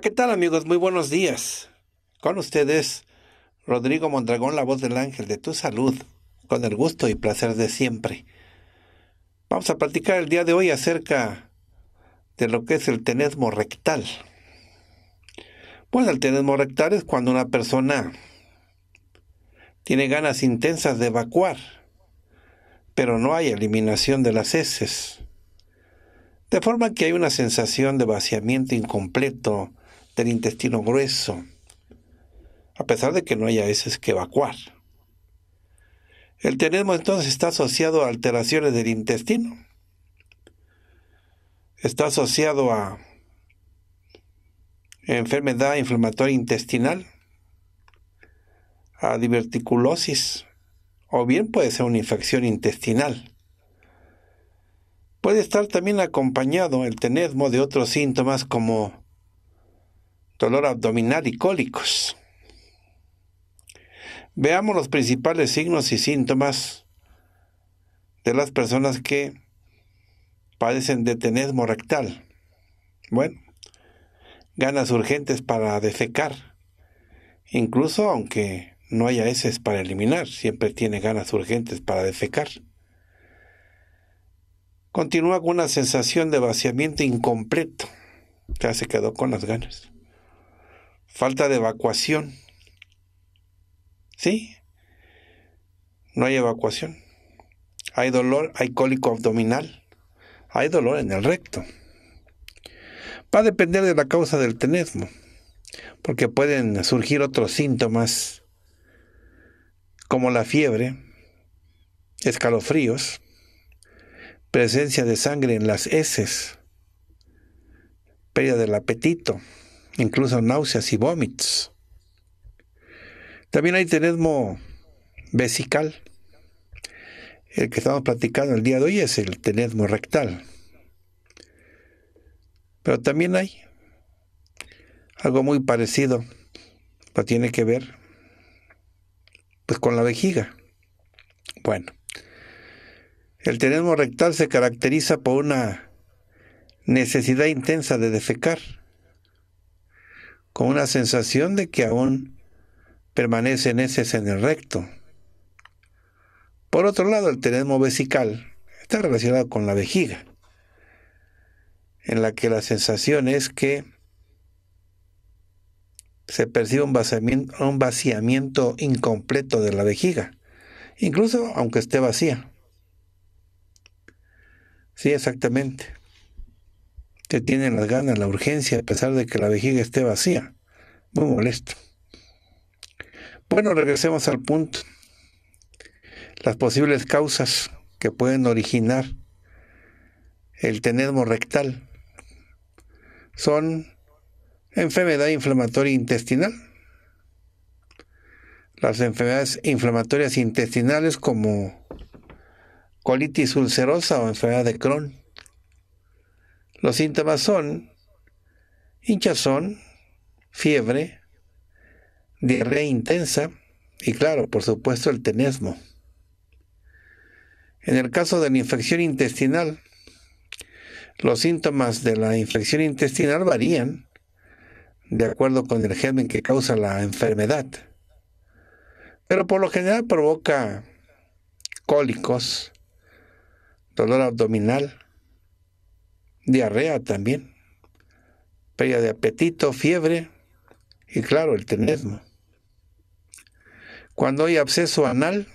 ¿qué tal amigos? Muy buenos días. Con ustedes, Rodrigo Mondragón, la voz del ángel de tu salud, con el gusto y placer de siempre. Vamos a platicar el día de hoy acerca de lo que es el tenesmo rectal. Pues el tenesmo rectal es cuando una persona tiene ganas intensas de evacuar, pero no hay eliminación de las heces. De forma que hay una sensación de vaciamiento incompleto el intestino grueso, a pesar de que no haya heces que evacuar. El tenesmo entonces está asociado a alteraciones del intestino. Está asociado a enfermedad inflamatoria intestinal, a diverticulosis, o bien puede ser una infección intestinal. Puede estar también acompañado el tenesmo de otros síntomas como dolor abdominal y cólicos. Veamos los principales signos y síntomas de las personas que padecen de tenesmo rectal. Bueno, ganas urgentes para defecar, incluso aunque no haya heces para eliminar, siempre tiene ganas urgentes para defecar. Continúa con una sensación de vaciamiento incompleto, ya se quedó con las ganas falta de evacuación. ¿Sí? No hay evacuación. Hay dolor, hay cólico abdominal, hay dolor en el recto. Va a depender de la causa del tenesmo, porque pueden surgir otros síntomas como la fiebre, escalofríos, presencia de sangre en las heces, pérdida del apetito, incluso náuseas y vómitos. También hay tenesmo vesical. El que estamos platicando el día de hoy es el tenesmo rectal. Pero también hay algo muy parecido, pero tiene que ver pues con la vejiga. Bueno, el tenesmo rectal se caracteriza por una necesidad intensa de defecar con una sensación de que aún permanecen heces en el recto. Por otro lado, el teresmo vesical está relacionado con la vejiga, en la que la sensación es que se percibe un vaciamiento incompleto de la vejiga, incluso aunque esté vacía. Sí, exactamente. Te tienen las ganas, la urgencia, a pesar de que la vejiga esté vacía. Muy molesto. Bueno, regresemos al punto. Las posibles causas que pueden originar el tenedmo rectal son enfermedad inflamatoria intestinal. Las enfermedades inflamatorias intestinales como colitis ulcerosa o enfermedad de Crohn. Los síntomas son hinchazón, fiebre, diarrea intensa y claro, por supuesto, el tenesmo. En el caso de la infección intestinal, los síntomas de la infección intestinal varían de acuerdo con el germen que causa la enfermedad, pero por lo general provoca cólicos, dolor abdominal, diarrea también, pérdida de apetito, fiebre y claro, el tenesmo. Cuando hay absceso anal,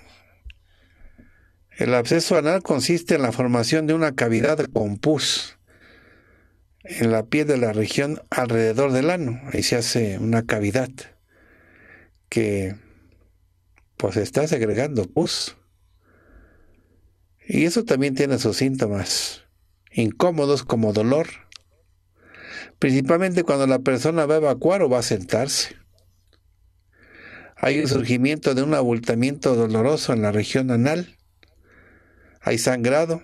el absceso anal consiste en la formación de una cavidad con pus en la piel de la región alrededor del ano. Ahí se hace una cavidad que pues está segregando pus. Y eso también tiene sus síntomas incómodos como dolor, principalmente cuando la persona va a evacuar o va a sentarse. Hay un surgimiento de un abultamiento doloroso en la región anal, hay sangrado,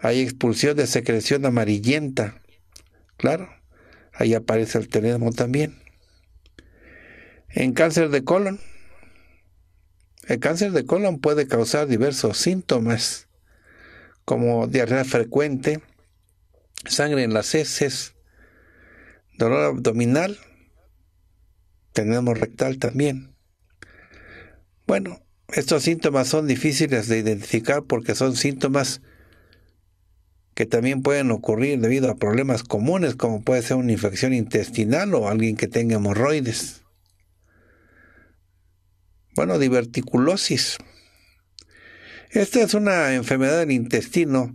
hay expulsión de secreción amarillenta, claro, ahí aparece el tenesmo también. En cáncer de colon, el cáncer de colon puede causar diversos síntomas como diarrea frecuente, sangre en las heces, dolor abdominal, tenemos rectal también. Bueno, estos síntomas son difíciles de identificar porque son síntomas que también pueden ocurrir debido a problemas comunes como puede ser una infección intestinal o alguien que tenga hemorroides. Bueno, diverticulosis. Esta es una enfermedad del intestino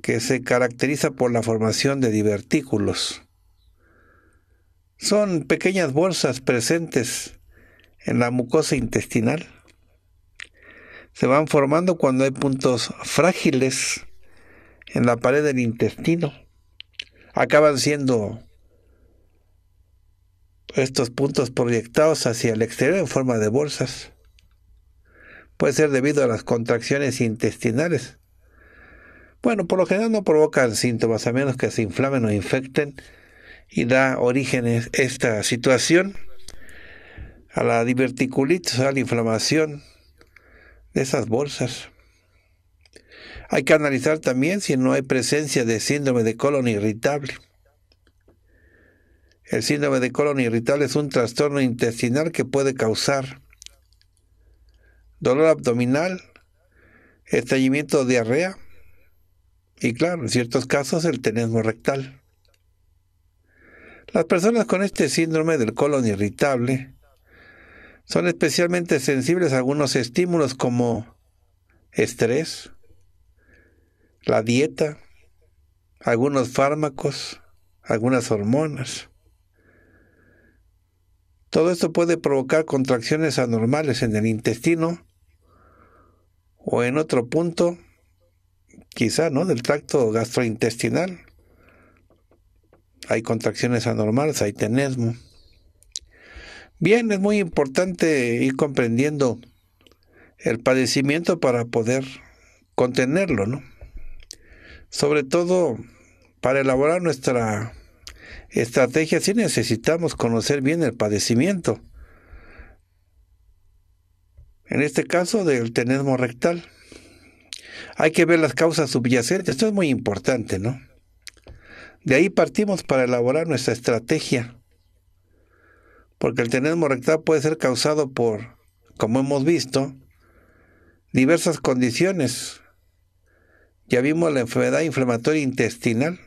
que se caracteriza por la formación de divertículos. Son pequeñas bolsas presentes en la mucosa intestinal. Se van formando cuando hay puntos frágiles en la pared del intestino. Acaban siendo estos puntos proyectados hacia el exterior en forma de bolsas. Puede ser debido a las contracciones intestinales. Bueno, por lo general no provocan síntomas a menos que se inflamen o infecten y da origen esta situación a la diverticulitis, a la inflamación de esas bolsas. Hay que analizar también si no hay presencia de síndrome de colon irritable. El síndrome de colon irritable es un trastorno intestinal que puede causar dolor abdominal, estreñimiento diarrea y claro, en ciertos casos el tenesmo rectal. Las personas con este síndrome del colon irritable son especialmente sensibles a algunos estímulos como estrés, la dieta, algunos fármacos, algunas hormonas. Todo esto puede provocar contracciones anormales en el intestino o en otro punto, quizá, ¿no? Del tracto gastrointestinal. Hay contracciones anormales, hay tenesmo. Bien, es muy importante ir comprendiendo el padecimiento para poder contenerlo, ¿no? Sobre todo para elaborar nuestra estrategia, sí necesitamos conocer bien el padecimiento en este caso del tenesmo rectal. Hay que ver las causas subyacentes, esto es muy importante, ¿no? De ahí partimos para elaborar nuestra estrategia, porque el tenesmo rectal puede ser causado por, como hemos visto, diversas condiciones. Ya vimos la enfermedad inflamatoria intestinal,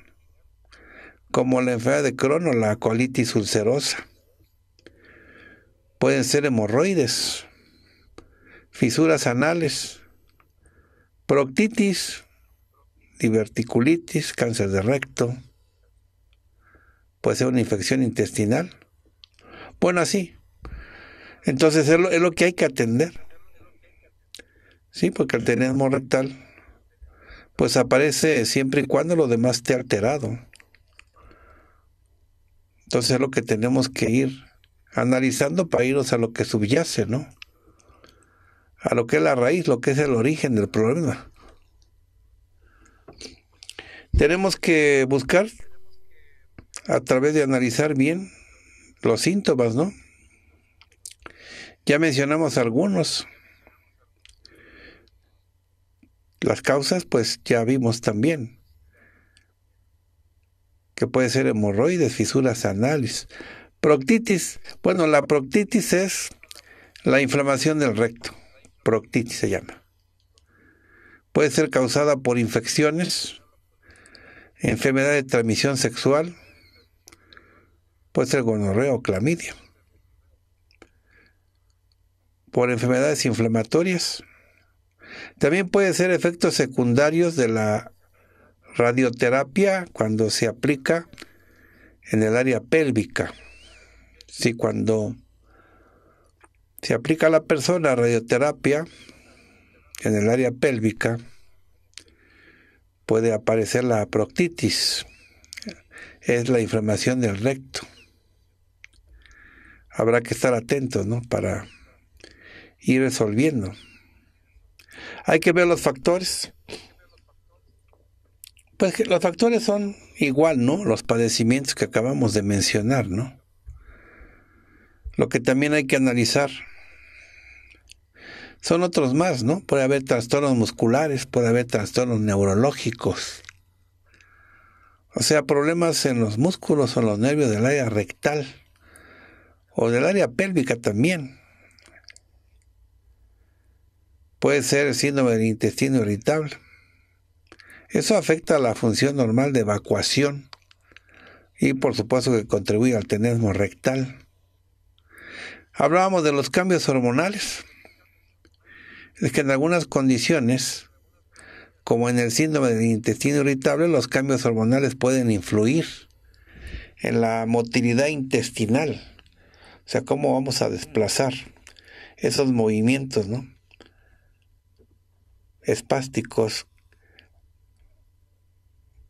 como la enfermedad de Crohn o la colitis ulcerosa. Pueden ser hemorroides, fisuras anales, proctitis, diverticulitis, cáncer de recto, puede ser una infección intestinal. Bueno, así. Entonces es lo, que hay que atender. Sí, porque el tenismo rectal pues aparece siempre y cuando lo demás esté alterado. Entonces es lo que tenemos que ir analizando para irnos a lo que subyace, ¿no? a lo que es la raíz, lo que es el origen del problema. Tenemos que buscar a través de analizar bien los síntomas, ¿no? Ya mencionamos algunos. Las causas, pues ya vimos también, que puede ser hemorroides, fisuras anales. Proctitis, bueno, la proctitis es la inflamación del recto proctitis se llama. Puede ser causada por infecciones, enfermedad de transmisión sexual, puede ser gonorrea o clamidia, por enfermedades inflamatorias. También puede ser efectos secundarios de la radioterapia cuando se aplica en el área pélvica. Si cuando si aplica a la persona radioterapia en el área pélvica, puede aparecer la proctitis, es la inflamación del recto. Habrá que estar atentos ¿no? para ir resolviendo. Hay que ver los factores. Pues los factores son igual, ¿no? Los padecimientos que acabamos de mencionar, ¿no? Lo que también hay que analizar son otros más, ¿no? Puede haber trastornos musculares, puede haber trastornos neurológicos. O sea, problemas en los músculos o los nervios del área rectal o del área pélvica también. Puede ser el síndrome del intestino irritable. Eso afecta a la función normal de evacuación y por supuesto que contribuye al tenesmo rectal. Hablábamos de los cambios hormonales es que en algunas condiciones, como en el síndrome del intestino irritable, los cambios hormonales pueden influir en la motilidad intestinal. O sea, cómo vamos a desplazar esos movimientos, ¿no? Espásticos.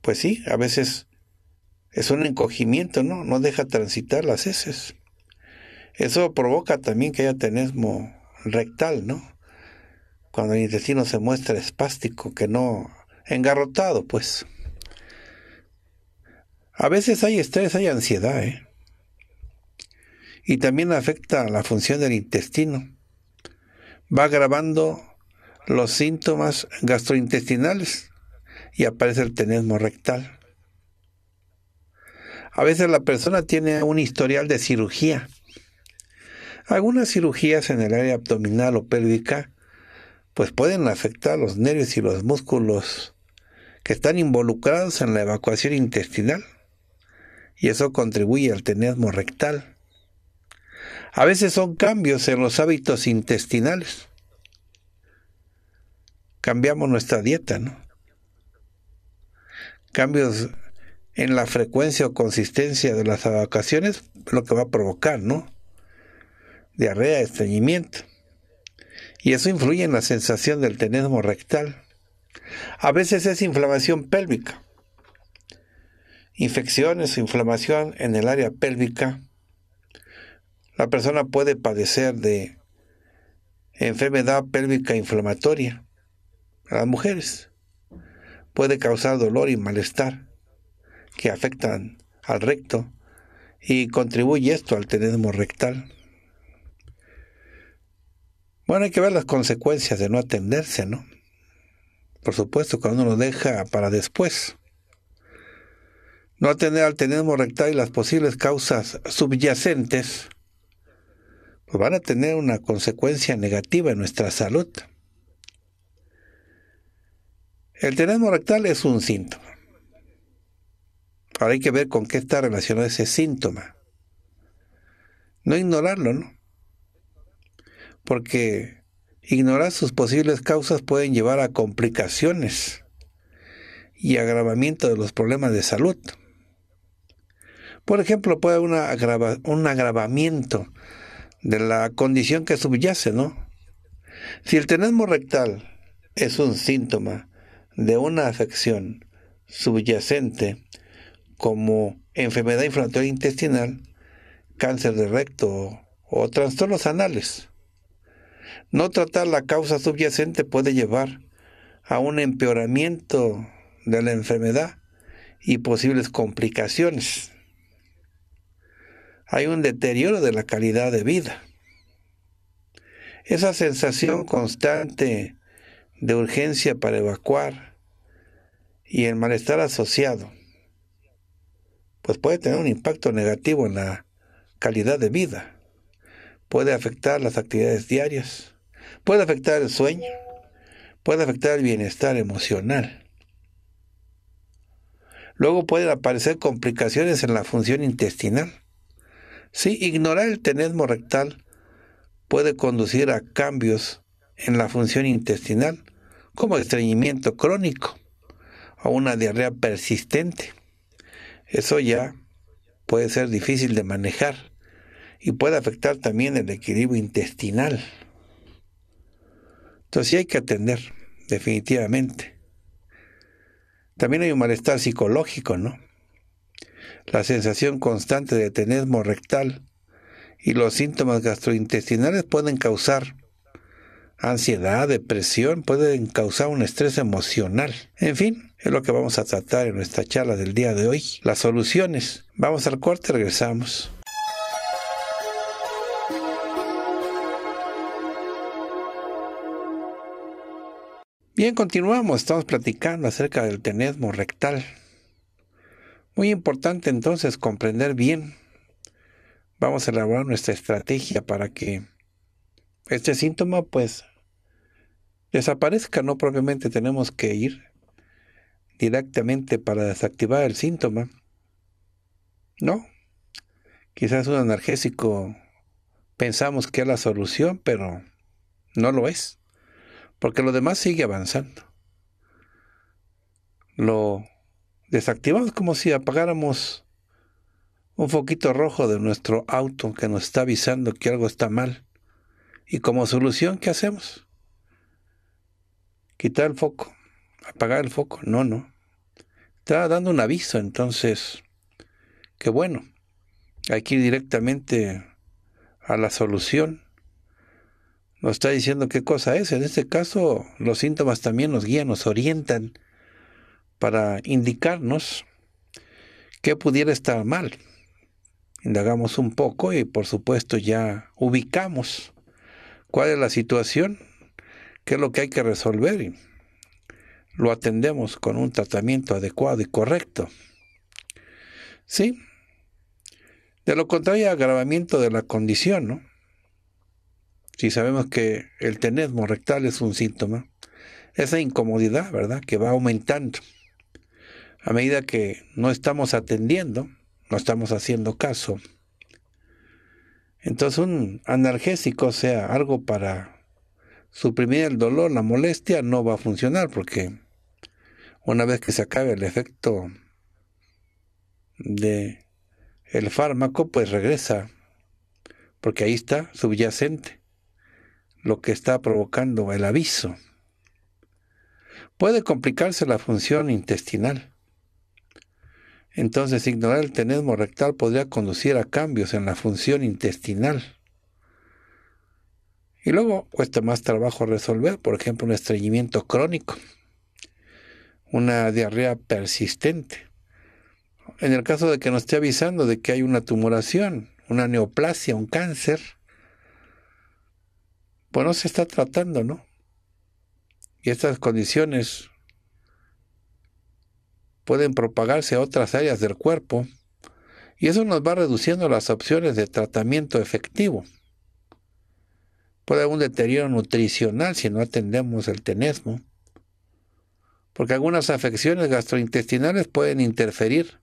Pues sí, a veces es un encogimiento, ¿no? No deja transitar las heces. Eso provoca también que haya tenesmo rectal, ¿no? cuando el intestino se muestra espástico, que no, engarrotado, pues. A veces hay estrés, hay ansiedad, ¿eh? Y también afecta la función del intestino. Va agravando los síntomas gastrointestinales y aparece el tenesmo rectal. A veces la persona tiene un historial de cirugía. Algunas cirugías en el área abdominal o pélvica pues pueden afectar los nervios y los músculos que están involucrados en la evacuación intestinal y eso contribuye al tenesmo rectal. A veces son cambios en los hábitos intestinales. Cambiamos nuestra dieta, ¿no? Cambios en la frecuencia o consistencia de las evacuaciones, lo que va a provocar, ¿no? Diarrea, estreñimiento y eso influye en la sensación del tenesmo rectal. A veces es inflamación pélvica. Infecciones o inflamación en el área pélvica. La persona puede padecer de enfermedad pélvica inflamatoria. las mujeres puede causar dolor y malestar que afectan al recto y contribuye esto al tenesmo rectal. Bueno, hay que ver las consecuencias de no atenderse, ¿no? Por supuesto, cuando uno lo deja para después. No atender al tenismo rectal y las posibles causas subyacentes, pues van a tener una consecuencia negativa en nuestra salud. El tenismo rectal es un síntoma. Ahora hay que ver con qué está relacionado ese síntoma. No ignorarlo, ¿no? porque ignorar sus posibles causas pueden llevar a complicaciones y agravamiento de los problemas de salud. Por ejemplo, puede haber un agravamiento de la condición que subyace, ¿no? Si el tenesmo rectal es un síntoma de una afección subyacente como enfermedad inflamatoria intestinal, cáncer de recto o trastornos anales, no tratar la causa subyacente puede llevar a un empeoramiento de la enfermedad y posibles complicaciones. Hay un deterioro de la calidad de vida. Esa sensación constante de urgencia para evacuar y el malestar asociado, pues puede tener un impacto negativo en la calidad de vida puede afectar las actividades diarias, puede afectar el sueño, puede afectar el bienestar emocional. Luego pueden aparecer complicaciones en la función intestinal. Si ignorar el tenesmo rectal puede conducir a cambios en la función intestinal, como estreñimiento crónico o una diarrea persistente. Eso ya puede ser difícil de manejar y puede afectar también el equilibrio intestinal. Entonces sí hay que atender, definitivamente. También hay un malestar psicológico, ¿no? La sensación constante de tenesmo rectal y los síntomas gastrointestinales pueden causar ansiedad, depresión, pueden causar un estrés emocional. En fin, es lo que vamos a tratar en nuestra charla del día de hoy. Las soluciones. Vamos al corte, regresamos. Bien, continuamos. Estamos platicando acerca del tenesmo rectal. Muy importante entonces comprender bien. Vamos a elaborar nuestra estrategia para que este síntoma pues desaparezca. No propiamente tenemos que ir directamente para desactivar el síntoma. No. Quizás un analgésico pensamos que es la solución, pero no lo es. Porque lo demás sigue avanzando. Lo desactivamos como si apagáramos un foquito rojo de nuestro auto que nos está avisando que algo está mal. Y como solución, ¿qué hacemos? Quitar el foco, apagar el foco. No, no. Está dando un aviso, entonces, qué bueno. Hay que ir directamente a la solución nos está diciendo qué cosa es. En este caso, los síntomas también nos guían, nos orientan para indicarnos qué pudiera estar mal. Indagamos un poco y por supuesto ya ubicamos cuál es la situación, qué es lo que hay que resolver y lo atendemos con un tratamiento adecuado y correcto. ¿Sí? De lo contrario, agravamiento de la condición, ¿no? si sabemos que el tenesmo rectal es un síntoma, esa incomodidad, ¿verdad?, que va aumentando a medida que no estamos atendiendo, no estamos haciendo caso. Entonces un analgésico, o sea, algo para suprimir el dolor, la molestia, no va a funcionar porque una vez que se acabe el efecto de el fármaco, pues regresa, porque ahí está subyacente lo que está provocando el aviso. Puede complicarse la función intestinal. Entonces, ignorar el tenesmo rectal podría conducir a cambios en la función intestinal. Y luego cuesta más trabajo resolver, por ejemplo, un estreñimiento crónico, una diarrea persistente. En el caso de que nos esté avisando de que hay una tumoración, una neoplasia, un cáncer, pues no se está tratando, ¿no? Y estas condiciones pueden propagarse a otras áreas del cuerpo y eso nos va reduciendo las opciones de tratamiento efectivo. Puede haber un deterioro nutricional si no atendemos el tenesmo, porque algunas afecciones gastrointestinales pueden interferir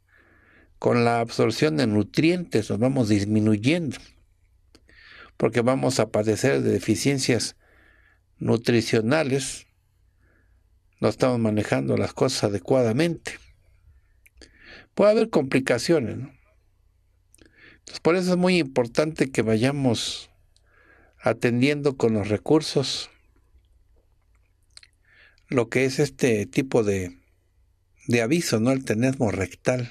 con la absorción de nutrientes, nos vamos disminuyendo porque vamos a padecer de deficiencias nutricionales, no estamos manejando las cosas adecuadamente. Puede haber complicaciones, ¿no? Entonces, por eso es muy importante que vayamos atendiendo con los recursos lo que es este tipo de, de aviso, ¿no? El tenesmo rectal.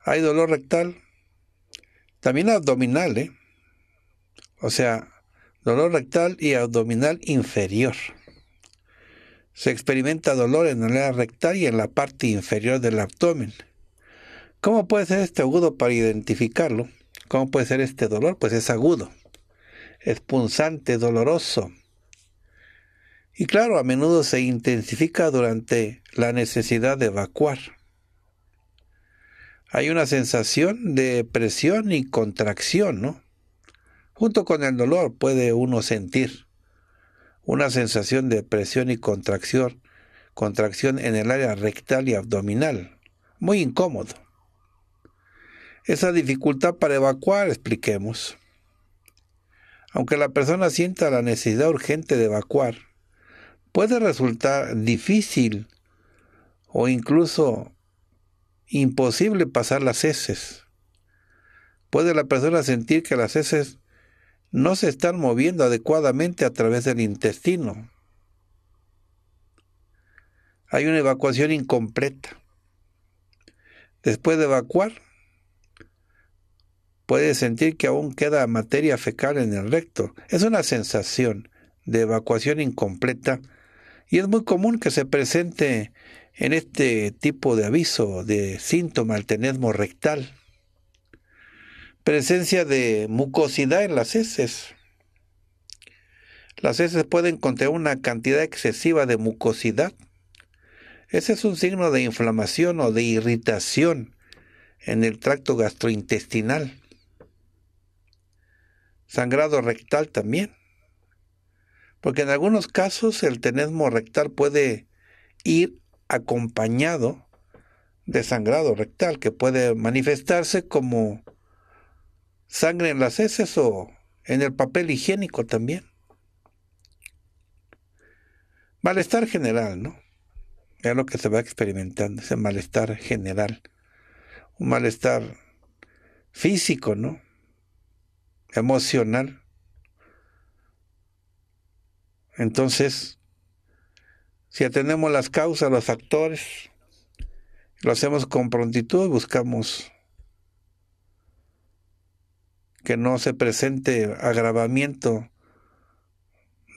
¿Hay dolor rectal? También abdominal, ¿eh? O sea, dolor rectal y abdominal inferior. Se experimenta dolor en la área rectal y en la parte inferior del abdomen. ¿Cómo puede ser este agudo para identificarlo? ¿Cómo puede ser este dolor? Pues es agudo, es punzante, doloroso. Y claro, a menudo se intensifica durante la necesidad de evacuar hay una sensación de presión y contracción, ¿no? Junto con el dolor puede uno sentir una sensación de presión y contracción, contracción en el área rectal y abdominal, muy incómodo. Esa dificultad para evacuar, expliquemos. Aunque la persona sienta la necesidad urgente de evacuar, puede resultar difícil o incluso imposible pasar las heces. Puede la persona sentir que las heces no se están moviendo adecuadamente a través del intestino. Hay una evacuación incompleta. Después de evacuar, puede sentir que aún queda materia fecal en el recto. Es una sensación de evacuación incompleta y es muy común que se presente en este tipo de aviso de síntoma el tenesmo rectal. Presencia de mucosidad en las heces. Las heces pueden contener una cantidad excesiva de mucosidad. Ese es un signo de inflamación o de irritación en el tracto gastrointestinal. Sangrado rectal también. Porque en algunos casos el tenesmo rectal puede ir acompañado de sangrado rectal que puede manifestarse como sangre en las heces o en el papel higiénico también. Malestar general, ¿no? Es lo que se va experimentando, ese malestar general. Un malestar físico, ¿no? Emocional. Entonces, si atendemos las causas, los factores, lo hacemos con prontitud, buscamos que no se presente agravamiento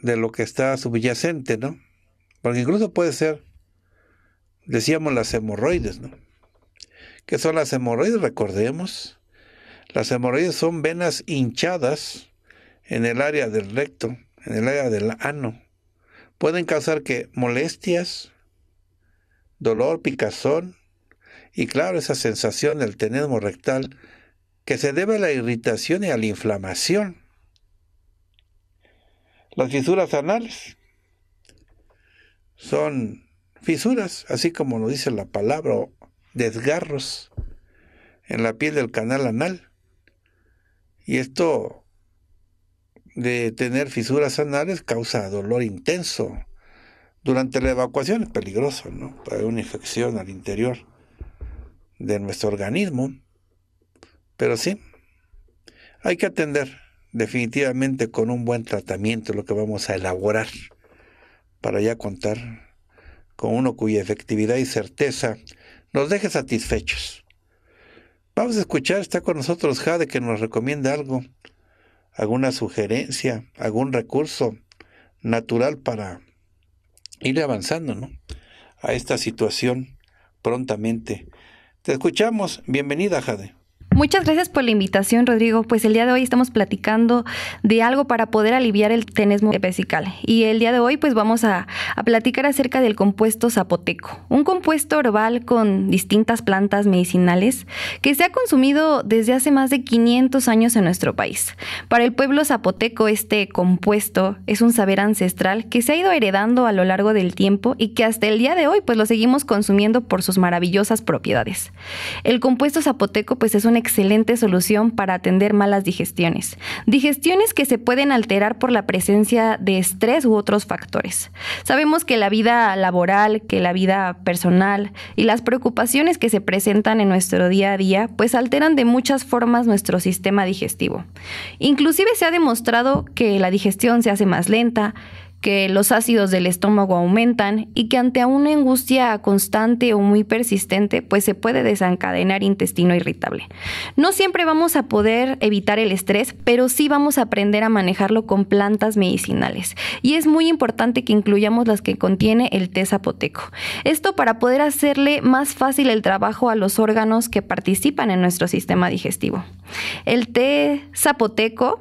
de lo que está subyacente, ¿no? Porque incluso puede ser, decíamos las hemorroides, ¿no? ¿Qué son las hemorroides? Recordemos, las hemorroides son venas hinchadas en el área del recto, en el área del ano, pueden causar que molestias, dolor, picazón y claro esa sensación del tenesmo rectal que se debe a la irritación y a la inflamación. Las fisuras anales son fisuras, así como lo dice la palabra, o desgarros en la piel del canal anal. Y esto de tener fisuras anales causa dolor intenso. Durante la evacuación es peligroso, ¿no? Para una infección al interior de nuestro organismo. Pero sí, hay que atender definitivamente con un buen tratamiento lo que vamos a elaborar para ya contar con uno cuya efectividad y certeza nos deje satisfechos. Vamos a escuchar, está con nosotros Jade que nos recomienda algo alguna sugerencia, algún recurso natural para ir avanzando ¿no? a esta situación prontamente. Te escuchamos. Bienvenida, Jade. Muchas gracias por la invitación, Rodrigo. Pues el día de hoy estamos platicando de algo para poder aliviar el tenesmo vesical. Y el día de hoy pues vamos a, a, platicar acerca del compuesto zapoteco, un compuesto herbal con distintas plantas medicinales que se ha consumido desde hace más de 500 años en nuestro país. Para el pueblo zapoteco este compuesto es un saber ancestral que se ha ido heredando a lo largo del tiempo y que hasta el día de hoy pues lo seguimos consumiendo por sus maravillosas propiedades. El compuesto zapoteco pues es un excelente solución para atender malas digestiones. Digestiones que se pueden alterar por la presencia de estrés u otros factores. Sabemos que la vida laboral, que la vida personal y las preocupaciones que se presentan en nuestro día a día, pues alteran de muchas formas nuestro sistema digestivo. Inclusive se ha demostrado que la digestión se hace más lenta, que los ácidos del estómago aumentan y que ante una angustia constante o muy persistente, pues se puede desencadenar intestino irritable. No siempre vamos a poder evitar el estrés, pero sí vamos a aprender a manejarlo con plantas medicinales. Y es muy importante que incluyamos las que contiene el té zapoteco. Esto para poder hacerle más fácil el trabajo a los órganos que participan en nuestro sistema digestivo. El té zapoteco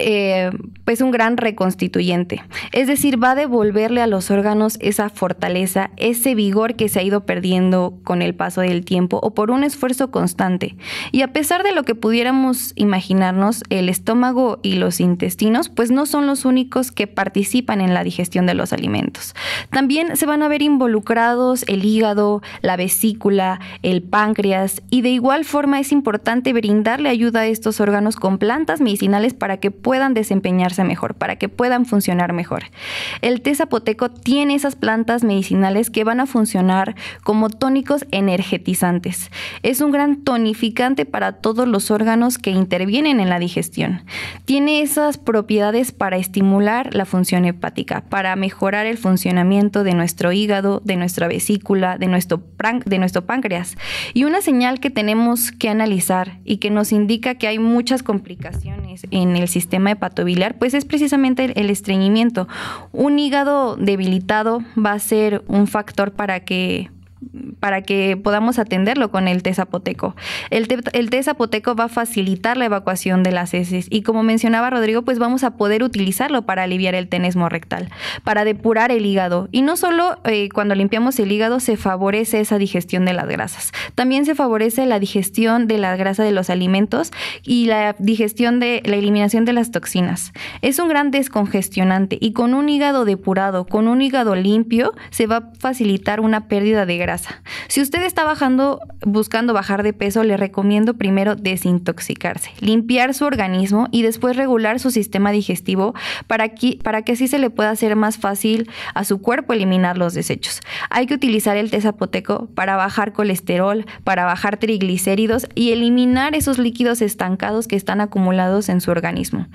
eh, pues un gran reconstituyente. Es decir, va a devolverle a los órganos esa fortaleza, ese vigor que se ha ido perdiendo con el paso del tiempo o por un esfuerzo constante. Y a pesar de lo que pudiéramos imaginarnos, el estómago y los intestinos pues no son los únicos que participan en la digestión de los alimentos. También se van a ver involucrados el hígado, la vesícula, el páncreas y de igual forma es importante brindarle ayuda a estos órganos con plantas medicinales para que puedan desempeñarse mejor, para que puedan funcionar mejor. El té zapoteco tiene esas plantas medicinales que van a funcionar como tónicos energetizantes. Es un gran tonificante para todos los órganos que intervienen en la digestión. Tiene esas propiedades para estimular la función hepática, para mejorar el funcionamiento de nuestro hígado, de nuestra vesícula, de nuestro, de nuestro páncreas. Y una señal que tenemos que analizar y que nos indica que hay muchas complicaciones en el sistema sistema hepatobiliar, pues es precisamente el estreñimiento. Un hígado debilitado va a ser un factor para que para que podamos atenderlo con el té zapoteco. El té, zapoteco va a facilitar la evacuación de las heces y como mencionaba Rodrigo, pues vamos a poder utilizarlo para aliviar el tenesmo rectal, para depurar el hígado. Y no solo eh, cuando limpiamos el hígado se favorece esa digestión de las grasas, también se favorece la digestión de la grasa de los alimentos y la digestión de la eliminación de las toxinas. Es un gran descongestionante y con un hígado depurado, con un hígado limpio, se va a facilitar una pérdida de si usted está bajando, buscando bajar de peso, le recomiendo primero desintoxicarse, limpiar su organismo y después regular su sistema digestivo para que, para que así se le pueda hacer más fácil a su cuerpo eliminar los desechos. Hay que utilizar el té zapoteco para bajar colesterol, para bajar triglicéridos y eliminar esos líquidos estancados que están acumulados en su organismo.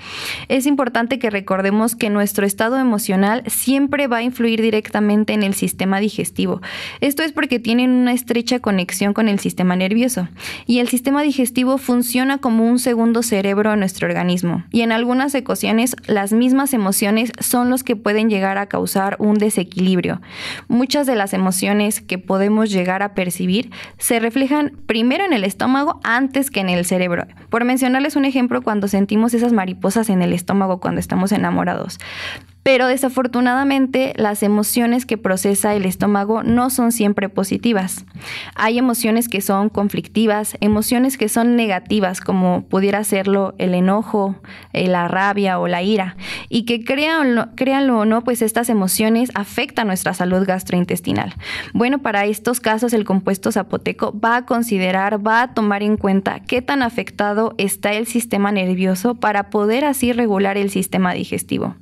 Es importante que recordemos que nuestro estado emocional siempre va a influir directamente en el sistema digestivo. Esto es porque porque tienen una estrecha conexión con el sistema nervioso. Y el sistema digestivo funciona como un segundo cerebro a nuestro organismo. Y en algunas ecuaciones las mismas emociones son los que pueden llegar a causar un desequilibrio. Muchas de las emociones que podemos llegar a percibir se reflejan primero en el estómago antes que en el cerebro. Por mencionarles un ejemplo, cuando sentimos esas mariposas en el estómago cuando estamos enamorados. Pero desafortunadamente las emociones que procesa el estómago no son siempre positivas. Hay emociones que son conflictivas, emociones que son negativas como pudiera serlo el enojo, eh, la rabia o la ira. Y que créanlo, o no, pues estas emociones afectan nuestra salud gastrointestinal. Bueno, para estos casos el compuesto zapoteco va a considerar, va a tomar en cuenta qué tan afectado está el sistema nervioso para poder así regular el sistema digestivo.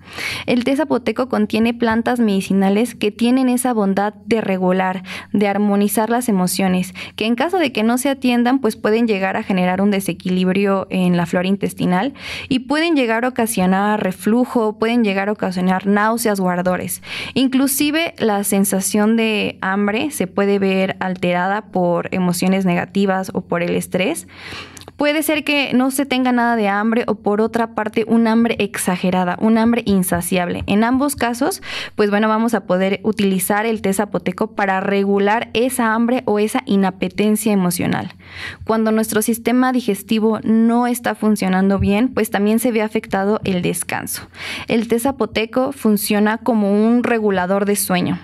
Este zapoteco contiene plantas medicinales que tienen esa bondad de regular, de armonizar las emociones, que en caso de que no se atiendan, pues pueden llegar a generar un desequilibrio en la flora intestinal y pueden llegar a ocasionar reflujo, pueden llegar a ocasionar náuseas o ardores. Inclusive la sensación de hambre se puede ver alterada por emociones negativas o por el estrés. Puede ser que no se tenga nada de hambre o por otra parte un hambre exagerada, un hambre insaciable. En ambos casos, pues bueno, vamos a poder utilizar el té zapoteco para regular esa hambre o esa inapetencia emocional. Cuando nuestro sistema digestivo no está funcionando bien, pues también se ve afectado el descanso. El té zapoteco funciona como un regulador de sueño.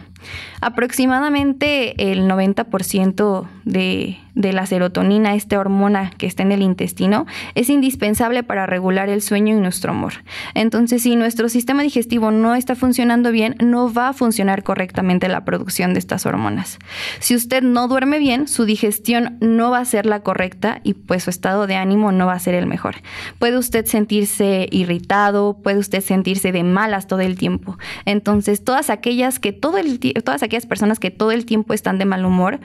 Aproximadamente el 90% de, la serotonina, esta hormona que está en el intestino, es indispensable para regular el sueño y nuestro humor. Entonces, si nuestro sistema digestivo no está funcionando bien, no va a funcionar correctamente la producción de estas hormonas. Si usted no duerme bien, su digestión no va a ser la correcta y pues su estado de ánimo no va a ser el mejor. Puede usted sentirse irritado, puede usted sentirse de malas todo el tiempo. Entonces, todas aquellas que todo el, todas aquellas personas que todo el tiempo están de mal humor,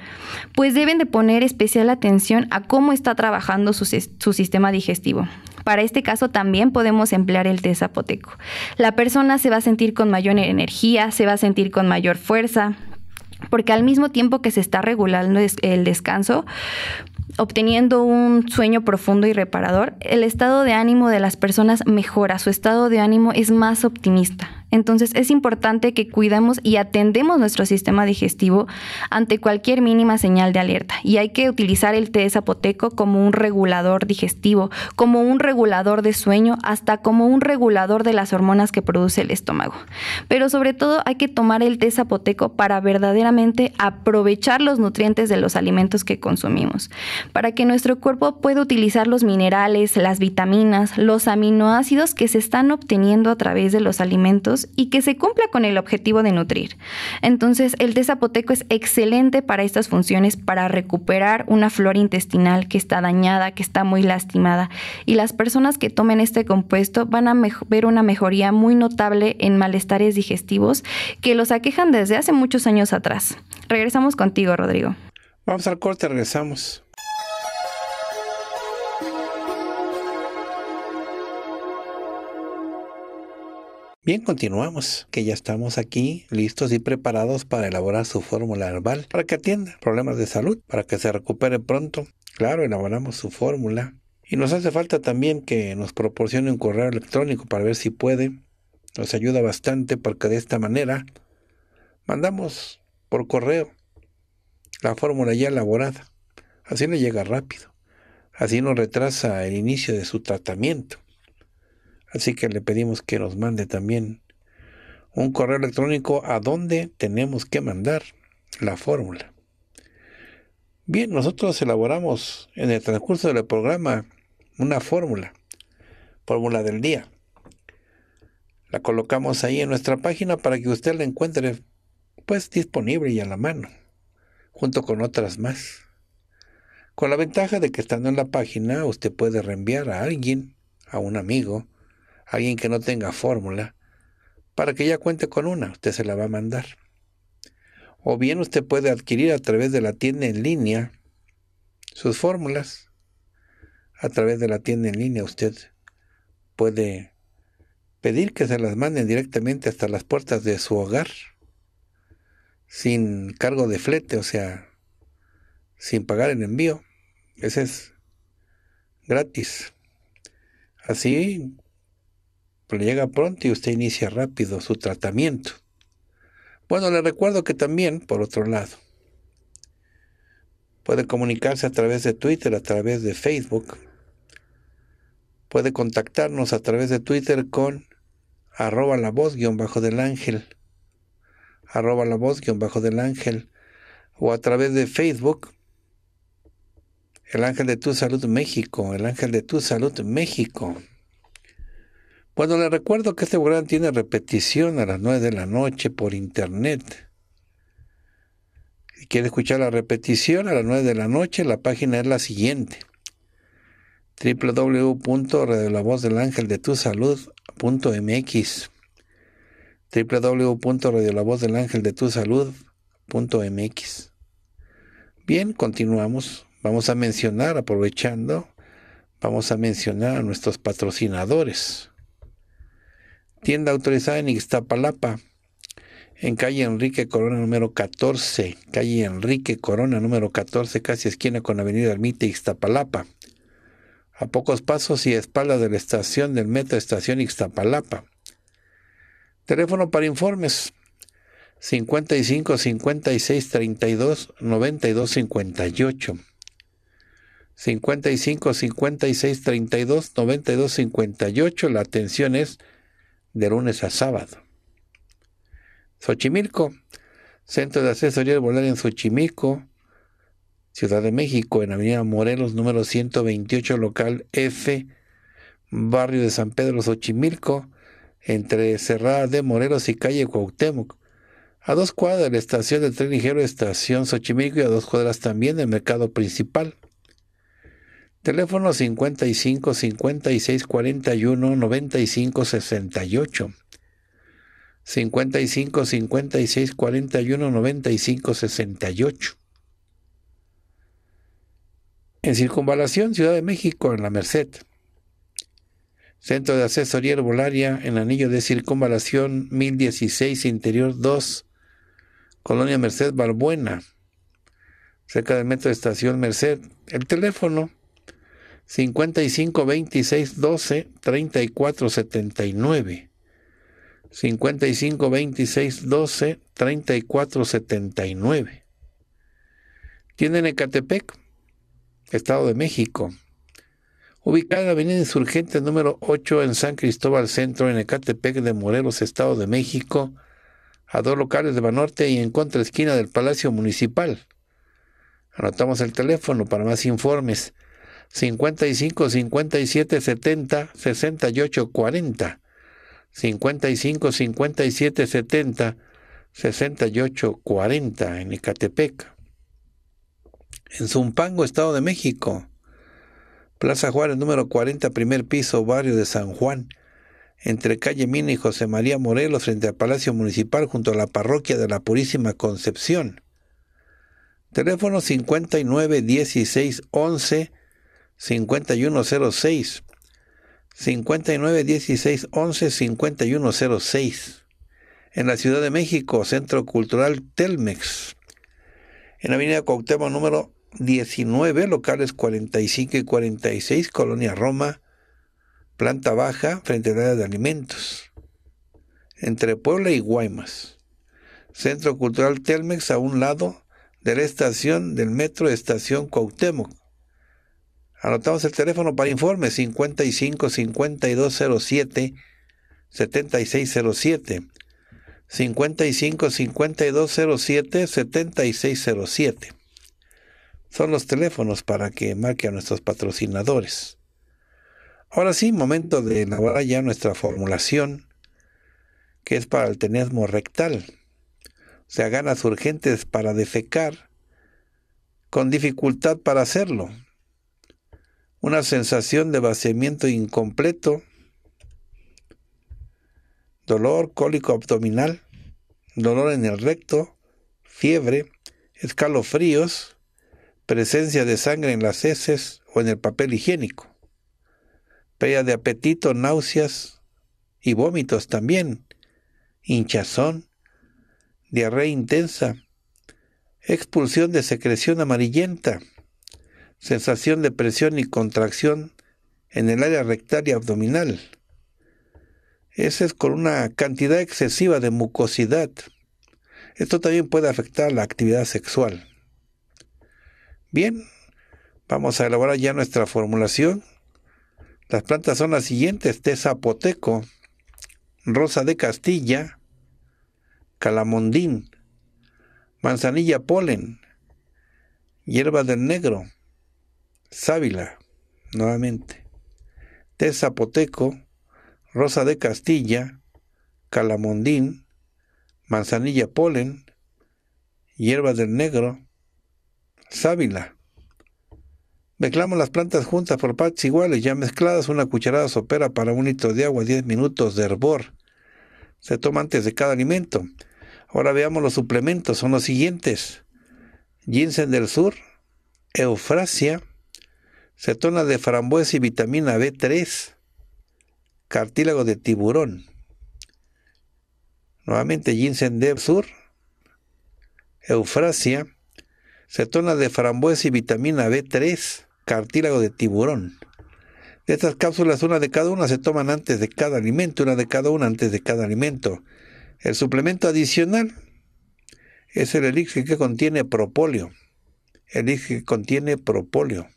pues deben de poner especial atención a cómo está trabajando su, sistema digestivo. Para este caso también podemos emplear el té zapoteco. La persona se va a sentir con mayor energía, se va a sentir con mayor fuerza, porque al mismo tiempo que se está regulando el descanso, obteniendo un sueño profundo y reparador, el estado de ánimo de las personas mejora, su estado de ánimo es más optimista. Entonces es importante que cuidamos y atendemos nuestro sistema digestivo ante cualquier mínima señal de alerta. Y hay que utilizar el té zapoteco como un regulador digestivo, como un regulador de sueño, hasta como un regulador de las hormonas que produce el estómago. Pero sobre todo hay que tomar el té zapoteco para verdaderamente aprovechar los nutrientes de los alimentos que consumimos, para que nuestro cuerpo pueda utilizar los minerales, las vitaminas, los aminoácidos que se están obteniendo a través de los alimentos y que se cumpla con el objetivo de nutrir. Entonces, el té zapoteco es excelente para estas funciones, para recuperar una flora intestinal que está dañada, que está muy lastimada. Y las personas que tomen este compuesto van a ver una mejoría muy notable en malestares digestivos que los aquejan desde hace muchos años atrás. Regresamos contigo, Rodrigo. Vamos al corte, regresamos. Bien, continuamos, que ya estamos aquí listos y preparados para elaborar su fórmula herbal, para que atienda problemas de salud, para que se recupere pronto. Claro, elaboramos su fórmula. Y nos hace falta también que nos proporcione un correo electrónico para ver si puede. Nos ayuda bastante porque de esta manera mandamos por correo la fórmula ya elaborada. Así le llega rápido. Así no retrasa el inicio de su tratamiento. Así que le pedimos que nos mande también un correo electrónico a donde tenemos que mandar la fórmula. Bien, nosotros elaboramos en el transcurso del programa una fórmula, fórmula del día. La colocamos ahí en nuestra página para que usted la encuentre pues disponible y a la mano, junto con otras más. Con la ventaja de que estando en la página usted puede reenviar a alguien, a un amigo, alguien que no tenga fórmula, para que ya cuente con una, usted se la va a mandar. O bien usted puede adquirir a través de la tienda en línea sus fórmulas. A través de la tienda en línea usted puede pedir que se las manden directamente hasta las puertas de su hogar, sin cargo de flete, o sea, sin pagar el envío. Ese es gratis. Así le llega pronto y usted inicia rápido su tratamiento. Bueno, le recuerdo que también, por otro lado, puede comunicarse a través de Twitter, a través de Facebook, puede contactarnos a través de Twitter con arroba la voz guión bajo del ángel, arroba la voz guión bajo del ángel, o a través de Facebook, el ángel de tu salud México, el ángel de tu salud México. Bueno, le recuerdo que este programa tiene repetición a las 9 de la noche por internet. Si quiere escuchar la repetición a las 9 de la noche, la página es la siguiente: www.radiolavozdelangeldetusalud.mx www.radiolavozdelangeldetusalud.mx Bien, continuamos. Vamos a mencionar, aprovechando, vamos a mencionar a nuestros patrocinadores. Tienda autorizada en Ixtapalapa, en calle Enrique Corona número 14, calle Enrique Corona número 14, casi esquina con Avenida Almite, Ixtapalapa. A pocos pasos y a espaldas de la estación del metro Estación Ixtapalapa. Teléfono para informes 55 56 32 92 58. 55 56 32 92 58. La atención es de lunes a sábado. Xochimilco, Centro de Asesoría Volar en Xochimilco, Ciudad de México, en Avenida Morelos, número 128, local F, barrio de San Pedro Xochimilco, entre Cerrada de Morelos y calle Cuauhtémoc. A dos cuadras de la estación del tren ligero Estación Xochimilco y a dos cuadras también del mercado principal. Teléfono 55 56 41 95 68. 55 56 41 95 68. En Circunvalación, Ciudad de México, en La Merced. Centro de Asesoría Herbolaria en Anillo de Circunvalación 1016, Interior 2, Colonia Merced Balbuena, cerca del Metro de Estación Merced. El teléfono 55 26 12 34 79. 55 26 12 34 79. Tienda Ecatepec, Estado de México. Ubicada en Avenida Insurgente número 8 en San Cristóbal Centro, en Ecatepec de Morelos, Estado de México, a dos locales de Banorte y en contra esquina del Palacio Municipal. Anotamos el teléfono para más informes 55 57 70 68 40. 55 57 70 68 40 en Icatepec. En Zumpango, Estado de México. Plaza Juárez número 40, primer piso, barrio de San Juan. Entre calle Mina y José María Morelos, frente al Palacio Municipal, junto a la parroquia de la Purísima Concepción. Teléfono 59 16 11 5106, 591611 5106. En la Ciudad de México, Centro Cultural Telmex. En la Avenida Cuauhtémoc número 19, locales 45 y 46, Colonia Roma, planta baja, frente al área de alimentos. Entre Puebla y Guaymas. Centro Cultural Telmex a un lado de la estación del metro Estación Cuauhtémoc Anotamos el teléfono para informe 55 5207 7607. 55 5207 7607. Son los teléfonos para que marque a nuestros patrocinadores. Ahora sí, momento de elaborar ya nuestra formulación, que es para el tenesmo rectal. O sea, ganas urgentes para defecar, con dificultad para hacerlo una sensación de vaciamiento incompleto, dolor cólico abdominal, dolor en el recto, fiebre, escalofríos, presencia de sangre en las heces o en el papel higiénico, pérdida de apetito, náuseas y vómitos también, hinchazón, diarrea intensa, expulsión de secreción amarillenta, sensación de presión y contracción en el área rectal y abdominal. Ese es con una cantidad excesiva de mucosidad. Esto también puede afectar la actividad sexual. Bien, vamos a elaborar ya nuestra formulación. Las plantas son las siguientes: de zapoteco, rosa de Castilla, calamondín, manzanilla polen, hierba del negro, Sábila, nuevamente, Té Zapoteco, Rosa de Castilla, Calamondín, Manzanilla Polen, hierba del Negro, Sábila. Mezclamos las plantas juntas por partes iguales, ya mezcladas, una cucharada sopera para un litro de agua, 10 minutos de hervor. Se toma antes de cada alimento. Ahora veamos los suplementos, son los siguientes. Ginseng del Sur, Eufrasia, cetona de frambuesa y vitamina B3, cartílago de tiburón. Nuevamente ginseng de sur, eufrasia, cetona de frambuesa y vitamina B3, cartílago de tiburón. De estas cápsulas, una de cada una se toman antes de cada alimento, una de cada una antes de cada alimento. El suplemento adicional es el elixir que contiene propóleo. Elixir que contiene propóleo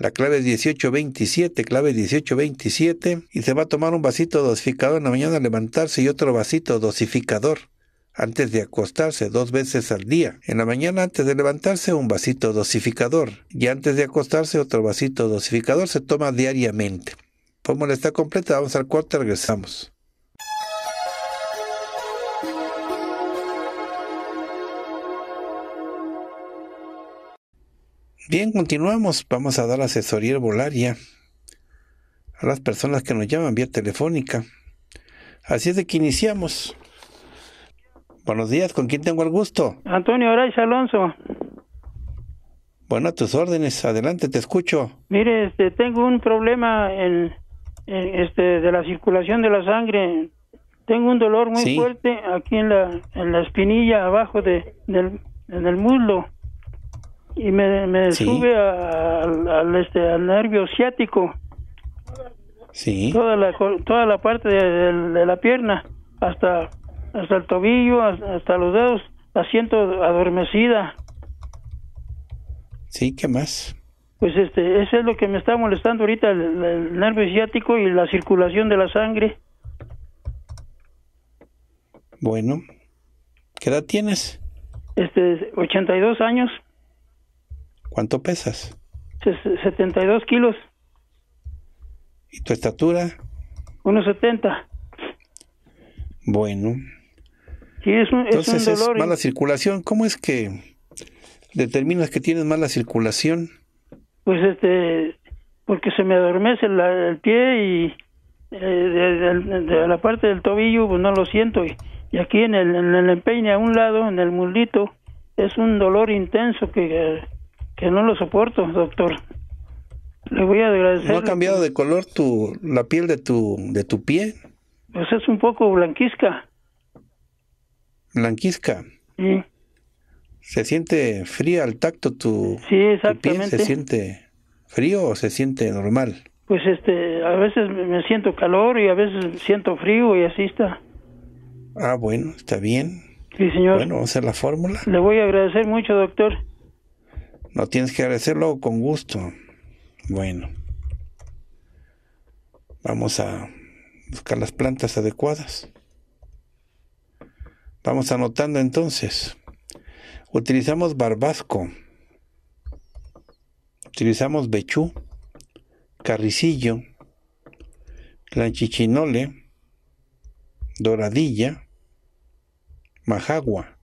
la clave es 1827, clave 1827, y se va a tomar un vasito dosificador en la mañana levantarse y otro vasito dosificador antes de acostarse dos veces al día. En la mañana antes de levantarse un vasito dosificador y antes de acostarse otro vasito dosificador se toma diariamente. Fórmula está completa, vamos al y regresamos. Bien, continuamos. Vamos a dar asesoría herbolaria a las personas que nos llaman vía telefónica. Así es de que iniciamos. Buenos días, ¿con quién tengo el gusto? Antonio Horacio Alonso. Bueno, a tus órdenes, adelante, te escucho. Mire, este, tengo un problema en, este, de la circulación de la sangre. Tengo un dolor muy fuerte aquí en la, en la espinilla, abajo de, del, muslo y me, me sube al, este, al nervio ciático. Sí. Toda la, toda la parte de, la pierna, hasta, hasta el tobillo, hasta, los dedos, la siento adormecida. Sí, ¿qué más? Pues este, eso es lo que me está molestando ahorita, el, nervio ciático y la circulación de la sangre. Bueno, ¿qué edad tienes? Este, 82 años. ¿Cuánto pesas? 72 kilos. ¿Y tu estatura? 1,70. Bueno. Entonces es, ¿eh? mala circulación. ¿Cómo es que determinas que tienes mala circulación? Pues este, porque se me adormece el pie y eh, de, la parte del tobillo pues no lo siento. Y, aquí en el, en empeine a un lado, en el mullito es un dolor intenso que eh, que no lo soporto, doctor. Le voy a agradecer. ¿No ha cambiado de color tu la piel de tu de tu pie? Pues es un poco blanquizca. Blanquizca. ¿Se siente fría al tacto tu, sí, exactamente. ¿Se siente frío o se siente normal? Pues este, a veces me siento calor y a veces siento frío y así está. Ah, bueno, está bien. Sí, señor. Bueno, vamos hacer la fórmula. Le voy a agradecer mucho, doctor no tienes que agradecerlo con gusto. Bueno. Vamos a buscar las plantas adecuadas. Vamos anotando entonces. Utilizamos barbasco. Utilizamos bechú, carricillo, lanchichinole, doradilla, majagua.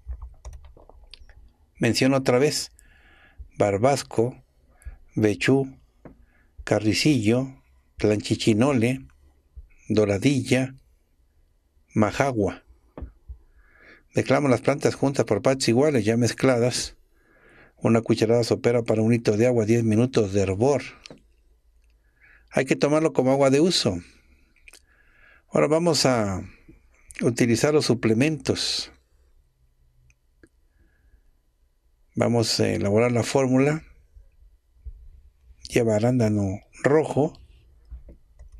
Menciono otra vez Barbasco, Bechú, Carricillo, planchichinole, Doradilla, Majagua. Mezclamos las plantas juntas por partes iguales, ya mezcladas. Una cucharada sopera para un litro de agua, 10 minutos de hervor. Hay que tomarlo como agua de uso. Ahora vamos a utilizar los suplementos. Vamos a elaborar la fórmula. Lleva arándano rojo,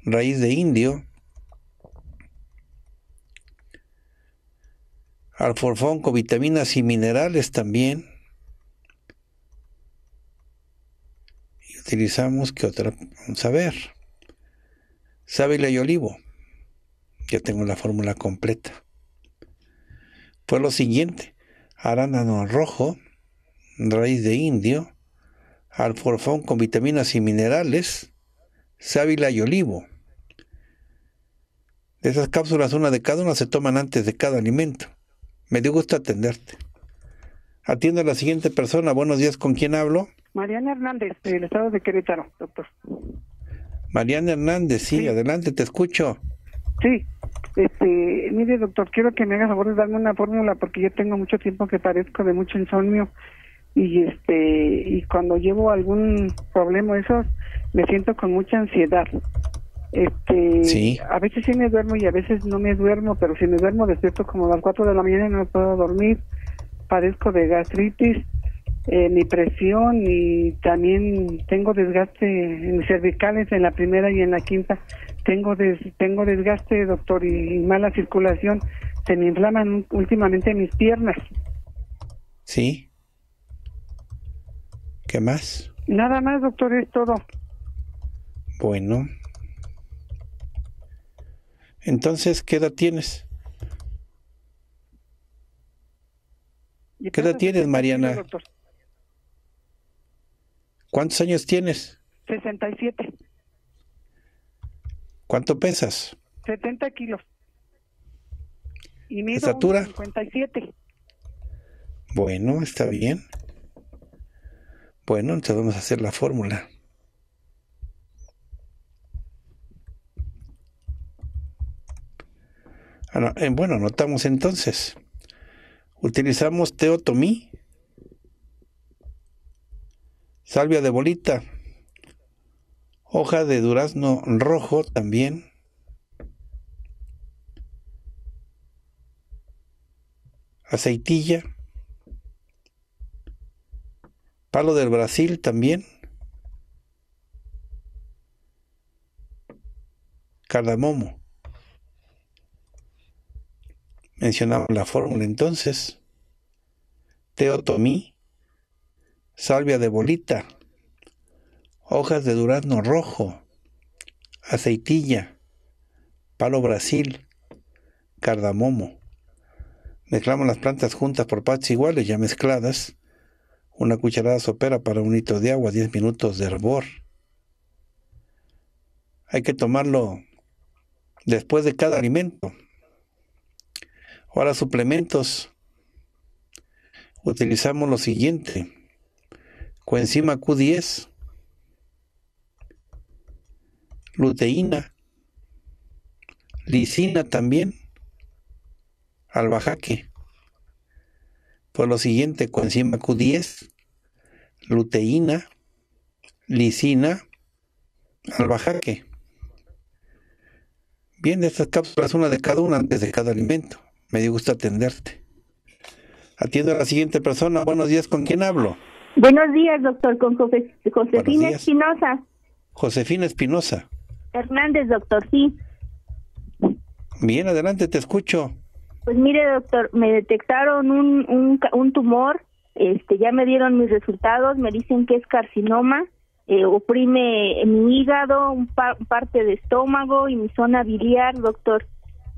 raíz de indio, alforfón con vitaminas y minerales también. Y utilizamos, que otra? Vamos a ver. Sábila y olivo. Ya tengo la fórmula completa. Fue pues lo siguiente, arándano rojo, raíz de indio, alforfón con vitaminas y minerales, sábila y olivo. De esas cápsulas, una de cada una se toman antes de cada alimento. Me dio gusto atenderte. Atiendo a la siguiente persona. Buenos días, ¿con quién hablo? Mariana Hernández, del estado de Querétaro, doctor. Mariana Hernández, sí, adelante, te escucho. Sí, este, mire doctor, quiero que me hagas favor de darme una fórmula porque yo tengo mucho tiempo que parezco de mucho insomnio y este y cuando llevo algún problema esos me siento con mucha ansiedad este a veces sí me duermo y a veces no me duermo pero si me duermo despierto como a las 4 de la mañana y no puedo dormir padezco de gastritis eh, mi presión y también tengo desgaste en mis cervicales en la primera y en la quinta tengo des, tengo desgaste doctor y mala circulación se me inflaman últimamente mis piernas sí ¿Qué más? Nada más, doctor, es todo. Bueno. Entonces, ¿qué edad tienes? ¿Qué edad tienes, Mariana? ¿Cuántos años tienes? 67. ¿Cuánto pesas? 70 kilos. Y mi ¿Estatura? 57. Bueno, está bien. Bueno, entonces vamos a hacer la fórmula. Ah, eh, bueno, anotamos entonces. Utilizamos teotomí, salvia de bolita, hoja de durazno rojo también. Aceitilla. Palo del Brasil también. Cardamomo. Mencionaba la fórmula entonces. Teotomí. Salvia de bolita. Hojas de durazno rojo. Aceitilla. Palo Brasil. Cardamomo. Mezclamos las plantas juntas por partes iguales, ya mezcladas una cucharada sopera para un litro de agua, 10 minutos de hervor. Hay que tomarlo después de cada alimento. Ahora, suplementos. Utilizamos lo siguiente. Coenzima Q10. Luteína. Lisina también. Albajaque. Fue lo siguiente, coenzima Q10, luteína, lisina, albajaque. Bien, estas cápsulas, una de cada una antes de cada alimento. Me dio gusto atenderte. Atiendo a la siguiente persona. Buenos días, ¿con quién hablo? Buenos días, doctor, con Josefina Espinosa. Josefina Espinosa. Hernández, doctor, sí. Bien, adelante, te escucho. Pues mire, doctor, me detectaron un, un, tumor, este, ya me dieron mis resultados, me dicen que es carcinoma, eh, oprime mi hígado, un parte de estómago y mi zona biliar, doctor.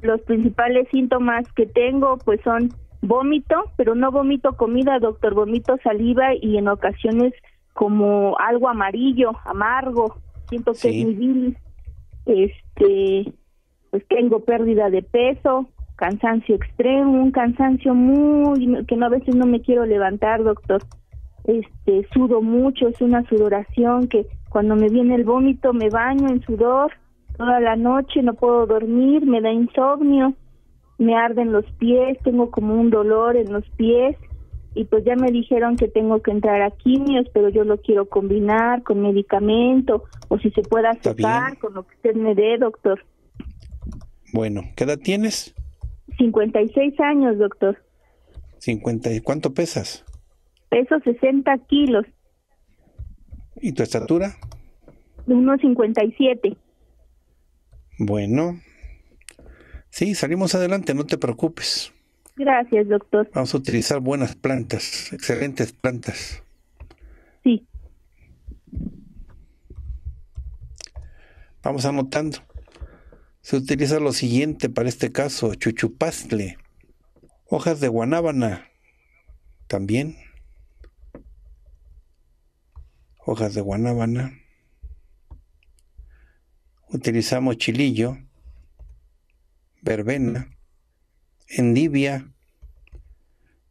Los principales síntomas que tengo pues son vómito, pero no vómito comida, doctor, vomito saliva y en ocasiones como algo amarillo, amargo, siento que es Este, pues tengo pérdida de peso, cansancio extremo, un cansancio muy que no a veces no me quiero levantar, doctor. Este, sudo mucho, es una sudoración que cuando me viene el vómito me baño en sudor toda la noche, no puedo dormir, me da insomnio, me arden los pies, tengo como un dolor en los pies y pues ya me dijeron que tengo que entrar a quimios, pero yo lo quiero combinar con medicamento o si se puede aceptar con lo que usted me dé, doctor. Bueno, ¿qué edad tienes? 56 años, doctor. 50, ¿Y cuánto pesas? Peso 60 kilos. ¿Y tu estatura? 1,57. Bueno. Sí, salimos adelante, no te preocupes. Gracias, doctor. Vamos a utilizar buenas plantas, excelentes plantas. Sí. Vamos anotando. Se utiliza lo siguiente para este caso, chuchupastle, hojas de guanábana, también, hojas de guanábana, utilizamos chilillo, verbena, endivia,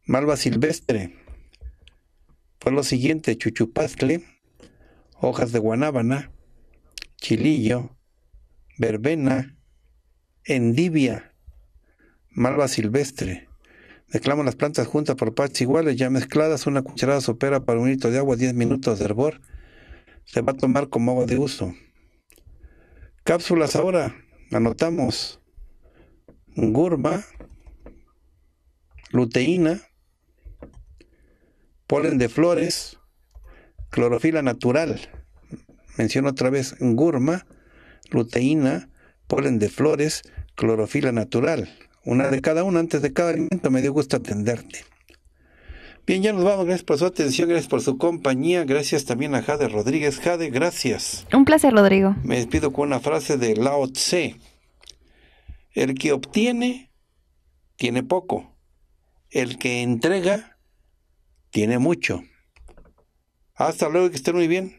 malva silvestre. Fue lo siguiente, chuchupastle, hojas de guanábana, chilillo, verbena, endivia, malva silvestre. mezclamos las plantas juntas por partes iguales, ya mezcladas, una cucharada sopera para un litro de agua, 10 minutos de hervor. Se va a tomar como agua de uso. Cápsulas ahora, anotamos. ...gurma... luteína, polen de flores, clorofila natural. Menciono otra vez gurma, luteína, polen de flores, clorofila natural, una de cada una antes de cada alimento. Me dio gusto atenderte. Bien, ya nos vamos. Gracias por su atención, gracias por su compañía. Gracias también a Jade Rodríguez. Jade, gracias. Un placer, Rodrigo. Me despido con una frase de Lao Tse. El que obtiene, tiene poco. El que entrega, tiene mucho. Hasta luego, que estén muy bien.